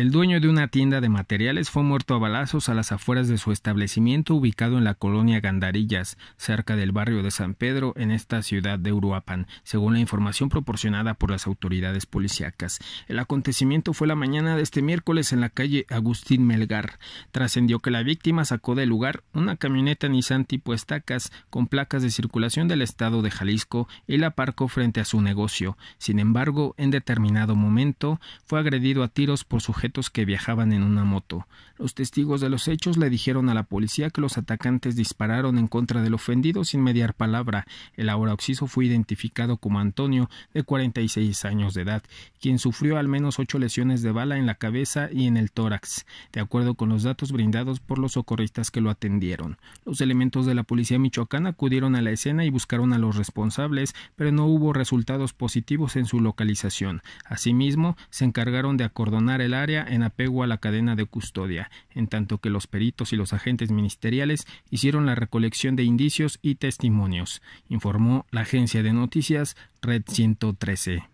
El dueño de una tienda de materiales fue muerto a balazos a las afueras de su establecimiento ubicado en la colonia Gandarillas, cerca del barrio de San Pedro, en esta ciudad de Uruapan, según la información proporcionada por las autoridades policíacas. El acontecimiento fue la mañana de este miércoles en la calle Agustín Melgar. Trascendió que la víctima sacó del lugar una camioneta Nissan tipo estacas con placas de circulación del estado de Jalisco y la aparcó frente a su negocio. Sin embargo, en determinado momento fue agredido a tiros por sujetos que viajaban en una moto. Los testigos de los hechos le dijeron a la policía que los atacantes dispararon en contra del ofendido sin mediar palabra. El ahora occiso fue identificado como Antonio, de 46 años de edad, quien sufrió al menos ocho lesiones de bala en la cabeza y en el tórax, de acuerdo con los datos brindados por los socorristas que lo atendieron. Los elementos de la policía michoacana acudieron a la escena y buscaron a los responsables, pero no hubo resultados positivos en su localización. Asimismo, se encargaron de acordonar el área en apego a la cadena de custodia, en tanto que los peritos y los agentes ministeriales hicieron la recolección de indicios y testimonios, informó la agencia de noticias Red 113.